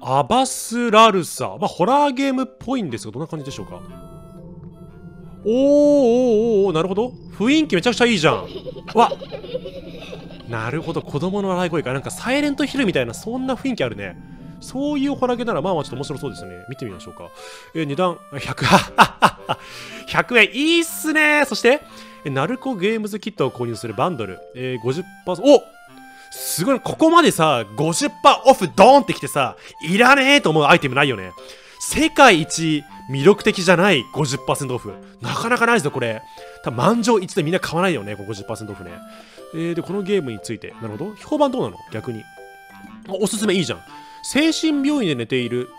アバスラルサ。まあ、ホラーゲームっぽいんですが、どんな感じでしょうか。おーおーおーなるほど。雰囲気めちゃくちゃいいじゃん。わなるほど、子供の笑い声か。なんかサイレントヒルみたいな、そんな雰囲気あるね。そういうホラゲなら、まあまあちょっと面白そうですね。見てみましょうか。え値段、100、は100円、いいっすねそして、ナルコゲームズキットを購入するバンドル、えー、50%、おすごい、ここまでさ、50%オフドーンってきてさ、いらねえと思うアイテムないよね。世界一魅力的じゃない50%オフ。なかなかないぞ、これ。た満場一致でみんな買わないよね、ここ50%オフね。えー、で、このゲームについて。なるほど。評判どうなの逆に。おすすめいいじゃん。精神病院で寝ている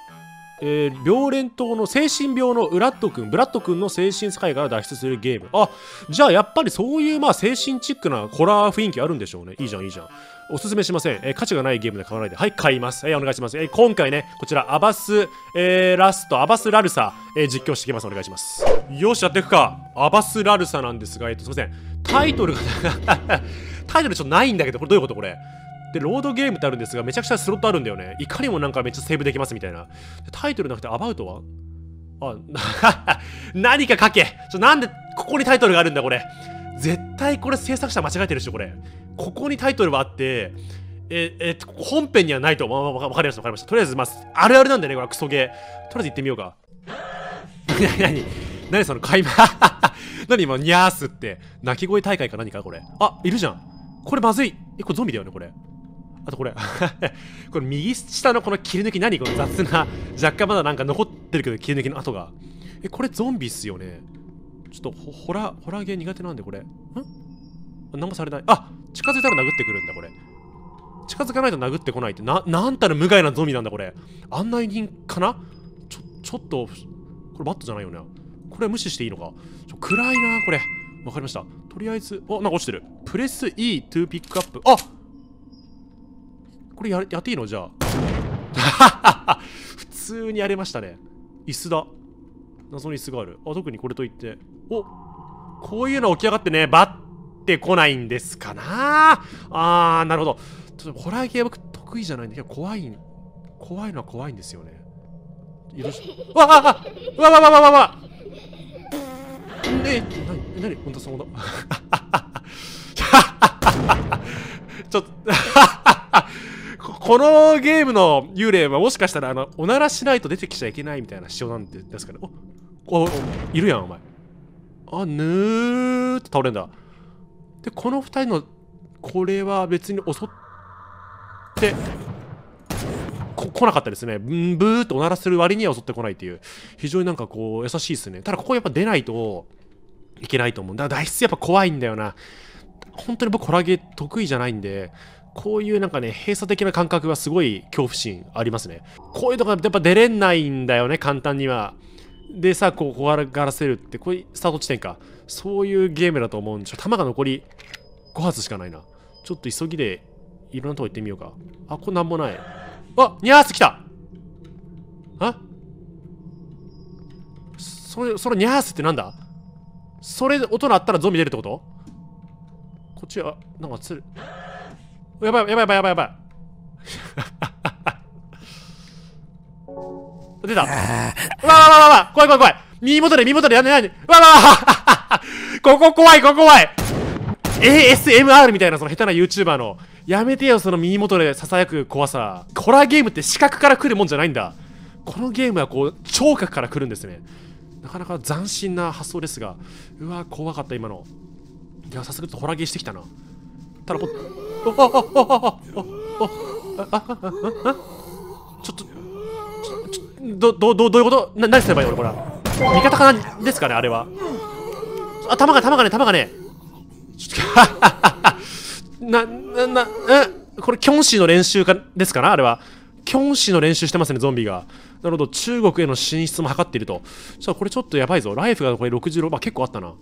えー、病連島の精神病のブラッド君、ブラッド君の精神世界から脱出するゲーム。あ、じゃあやっぱりそういうまあ精神チックなホラー雰囲気あるんでしょうね。いいじゃん、いいじゃん。おすすめしません。えー、価値がないゲームで買わないで。はい、買います。えー、お願いします。えー、今回ね、こちら、アバス、えー、ラスト、アバスラルサ、えー、実況していきます。お願いします。よし、やっていくか。アバスラルサなんですが、えっと、すいません。タイトルが タイトルちょっとないんだけど、これどういうことこれ。で、ロードゲームってあるんですが、めちゃくちゃスロットあるんだよね。いかにもなんかめっちゃセーブできますみたいな。タイトルなくて、アバウトはあ、何か書けちょ、なんで、ここにタイトルがあるんだ、これ。絶対これ制作者間違えてるでしょ、これ。ここにタイトルはあって、え、えっと、本編にはないと。まあ、わかりました、わかりました。とりあえず、まあ、あるあるなんだよね、これクソゲー。とりあえず行ってみようか。何、なにその会いま、何今、ニャースって。鳴き声大会か何かこれ。あ、いるじゃん。これまずい。え、これゾンビだよね、これ。あとこれ これ右下のこの切り抜き何この雑な若干まだなんか残ってるけど切り抜きの跡がえこれゾンビっすよねちょっとホラホラーゲー苦手なんでこれん何もされないあ近づいたら殴ってくるんだこれ近づかないと殴ってこないってななんたる無害なゾンビなんだこれ案内人かなちょちょっとこれバットじゃないよねこれ無視していいのかちょ暗いなこれわかりましたとりあえずおなんか落ちてるプレス E to p ピックアップあっこれややっていいのじゃあ 普通にやれましたね椅子だ謎の椅子があるあ特にこれといっておこういうの起き上がってねバッてこないんですかなあーなるほどちょっとホラー系僕得意じゃないんだけど怖い怖いのは怖いんですよねよしわわわわわわわわわえに、何本当そのちょっと このゲームの幽霊はもしかしたらあのおならしないと出てきちゃいけないみたいな仕様なんですかねおおいるやんお前あぬーって倒れんだでこの2人のこれは別に襲ってこ来なかったですねブーっとおならする割には襲ってこないっていう非常になんかこう優しいですねただここやっぱ出ないといけないと思うだから脱出やっぱ怖いんだよな本当に僕コラゲ得意じゃないんでこういうなんかね、閉鎖的な感覚がすごい恐怖心ありますね。こういうとこやっぱ出れないんだよね、簡単には。でさ、こう怖がらせるって、こういうスタート地点か。そういうゲームだと思うんで、しょ、弾が残り5発しかないな。ちょっと急ぎで、いろんなとこ行ってみようか。あ、ここなんもない。あニャース来たあそれ、それニャースってなんだそれ音鳴ったらゾンビ出るってことこっちは、なんかつる。やばいやばいやばいやばいやばい 出たわわわわわ怖い怖い怖い耳元で耳元でやんないわわわ ここ怖いここ怖い ASMR みたいなその下手な YouTuber のやめてよその耳元でささやく怖さホラーゲームって視覚から来るもんじゃないんだこのゲームはこう聴覚から来るんですねなかなか斬新な発想ですがうわ怖かった今のいや早速とホラーゲーしてきたなただこちょっとどどどどういうことな何すればいい俺これ味方かなですかねあれはあ弾が弾がね弾がねちょっと なななえこれキョンシーの練習かですかなあれはキョンシーの練習してますねゾンビがなるほど中国への進出も図っているとさ、あこれちょっとやばいぞライフがこれ66まあ結構あったなわ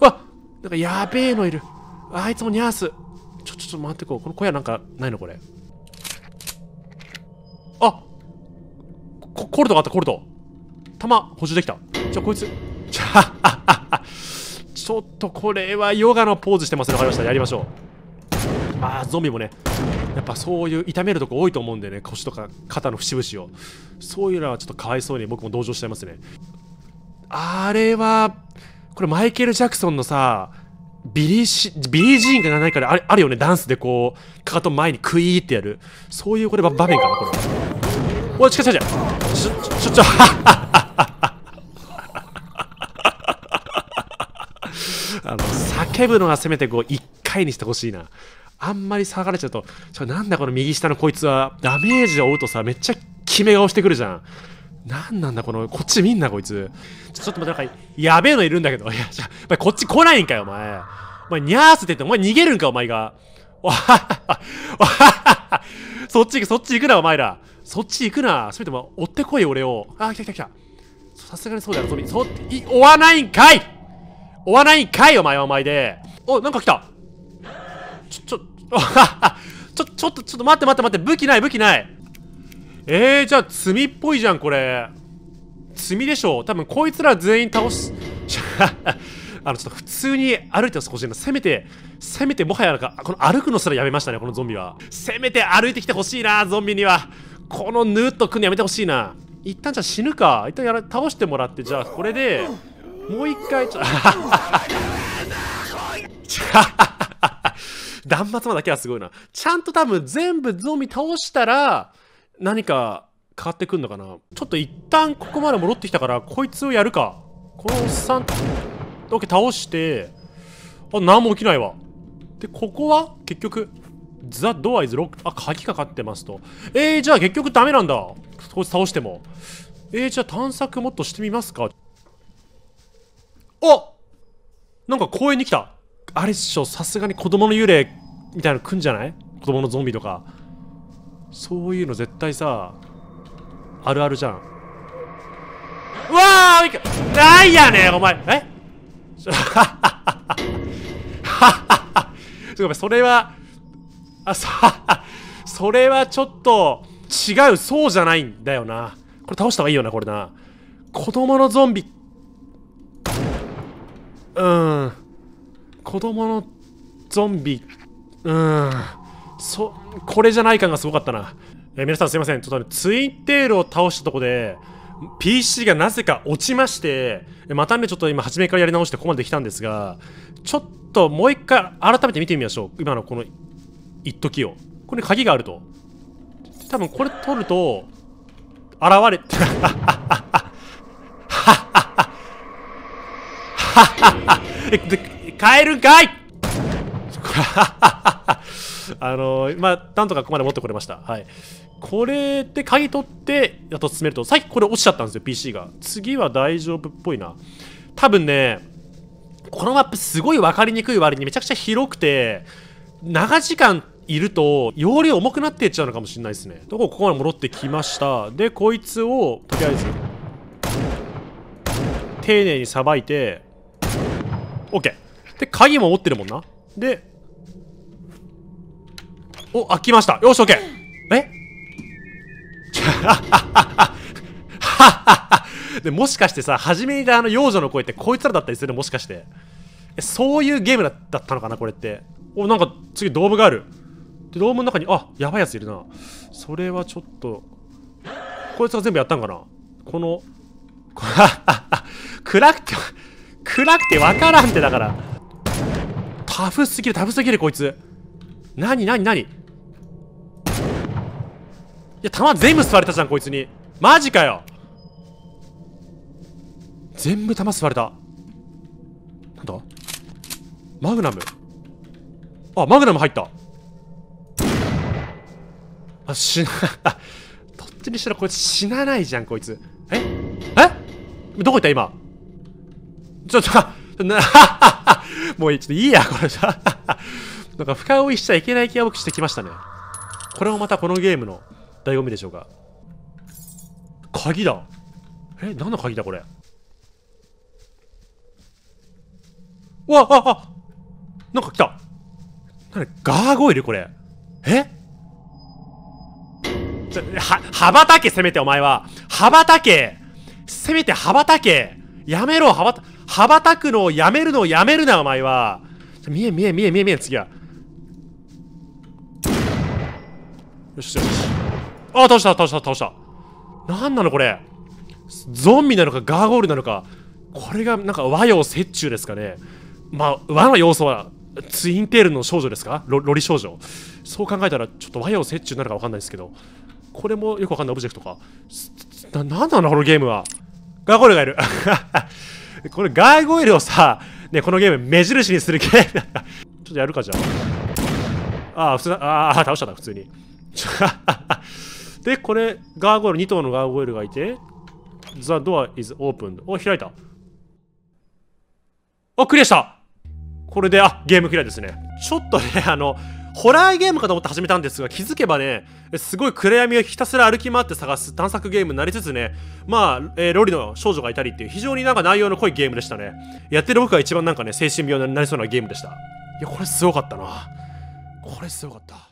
わなんかやべえのいるあいつもニャースちょっと待ってこうこの小屋なんかないのこれあココルトがあったコルト弾補充できたじゃあこいつちゃちょっとこれはヨガのポーズしてますねわかりましたやりましょうあーゾンビもねやっぱそういう痛めるとこ多いと思うんでね腰とか肩の節々をそういうのはちょっとかわいそうに僕も同情しちゃいますねあれはこれマイケル・ジャクソンのさビリーシ、ビリージーンがないからああるよね、ダンスでこう、かかと前にクイーってやる。そういうこれ場面かな、これは。おい、近い近い近い。ちょ、ちょ、ちょ、ははは あの、叫ぶのはせめてこう、一回にしてほしいな。あんまり騒がれちゃうと、ちょ、なんだこの右下のこいつは、ダメージを負うとさ、めっちゃ決め顔してくるじゃん。何なんだこのこっち見んなこいつちょっと待ってなんかやべえのいるんだけどいやじゃお前こっち来ないんかよお前お前にゃーすって言ってお前逃げるんかお前がわはははそっち行くそっち行くなお前らそっち行くなすべても追ってこい俺をあ来た来た来たさすがにそうだよゾンビそい追わないんかい追わないんかいお前はお前でおなんか来たちょちょちょちょっとちょっと待って待って待って武器ない武器ないえー、じゃあ罪っぽいじゃんこれ罪でしょ多分こいつら全員倒す あのちょっと普通に歩いてますしいらせめてせめてもはやなんかこの歩くのすらやめましたねこのゾンビはせめて歩いてきてほしいなゾンビにはこのヌーッとくんのやめてほしいな一旦じゃあ死ぬか一旦やら倒してもらってじゃあこれでもう一回ちょ 断末魔だけはすごいなちゃんと多分全部ゾンビ倒したら何か変わってくんのかなちょっと一旦ここまで戻ってきたからこいつをやるかこのおっさんケー倒してあ何も起きないわでここは結局ザ・ドアイズロックあ鍵かかってますとえー、じゃあ結局ダメなんだこいつ倒してもえー、じゃあ探索もっとしてみますかおなんか公園に来たあれっしょさすがに子供の幽霊みたいなの来んじゃない子供のゾンビとかそういうの絶対さあるあるじゃんうわーいかなんやねんお前えごめんそれはあさ それはちょっと違うそうじゃないんだよなこれ倒した方がいいよなこれな子供のゾンビうん子供のゾンビうんそこれじゃない感がすごかったな、えー、皆さんすいませんちょっと、ね、ツインテールを倒したとこで PC がなぜか落ちましてまたねちょっと今初めからやり直してここまで来たんですがちょっともう一回改めて見てみましょう今のこの一時をこれ鍵があると多分これ取ると現れてえ、で、帰るんかいっはあのー、まあ、なんとかここまで持ってこれました。はい。これで鍵取って、やっと進めると、さっきこれ落ちちゃったんですよ、PC が。次は大丈夫っぽいな。多分ね、このマップすごい分かりにくい割にめちゃくちゃ広くて、長時間いると容量重くなっていっちゃうのかもしれないですねとこここまで戻ってきましたでこいつをとりあえず丁寧にさばいて OK で鍵も持ってるもんなでお、開きました。よし、OK。え で、もしかしてさ、初めにあの幼女の声ってこいつらだったりするもしかして。え、そういうゲームだったのかなこれって。お、なんか次ドームがある。で、ドームの中に、あ、やばいやついるな。それはちょっと、こいつが全部やったんかなこの、暗くて、暗くてわからんってだから。タフすぎる、タフすぎる、こいつ。なになになにや、弾全部吸われたじゃん、こいつに。マジかよ。全部弾吸われた。なんだマグナム。あ、マグナム入った。あ、死な、どっちにしたらこいつ死なないじゃん、こいつ。ええどこ行った今。ちょっと、な、もういい、ちょっといいや、これじゃ。なんか深追いしちゃいけない気が僕してきましたね。これもまたこのゲームの醍醐味でしょうか鍵だえ何の鍵だこれわあああなんか来た何ガーゴイルこれえちょは羽ばたけせめてお前は羽ばたけせめて羽ばたけやめろ羽ばた羽ばたくのをやめるのをやめるなお前は見え見え見え見え見え次はよしよしあ、倒した、倒した、倒した。なんなのこれ。ゾンビなのか、ガーゴールなのか。これが、なんか和洋折衷ですかね。まあ、和の要素は、ツインテールの少女ですかロリ少女。そう考えたら、ちょっと和洋折衷なのかわかんないですけど。これもよくわかんないオブジェクトか。な、なんなのこのゲームは。ガーゴイルがいる。これガーゴイルをさ、ね、このゲーム目印にするゲーム。ちょっとやるか、じゃあ。ああ、普通だ。ああ、倒したな、普通に。で、これ、ガーゴイル、2頭のガーゴイルがいて、The door is opened. お、開いた。お、クリアしたこれで、あ、ゲームクリアですね。ちょっとね、あの、ホラーゲームかと思って始めたんですが、気づけばね、すごい暗闇をひたすら歩き回って探す探索ゲームになりつつね、まあ、えー、ロリの少女がいたりっていう、非常になんか内容の濃いゲームでしたね。やってる僕が一番なんかね、精神病になりそうなゲームでした。いや、これすごかったな。これすごかった。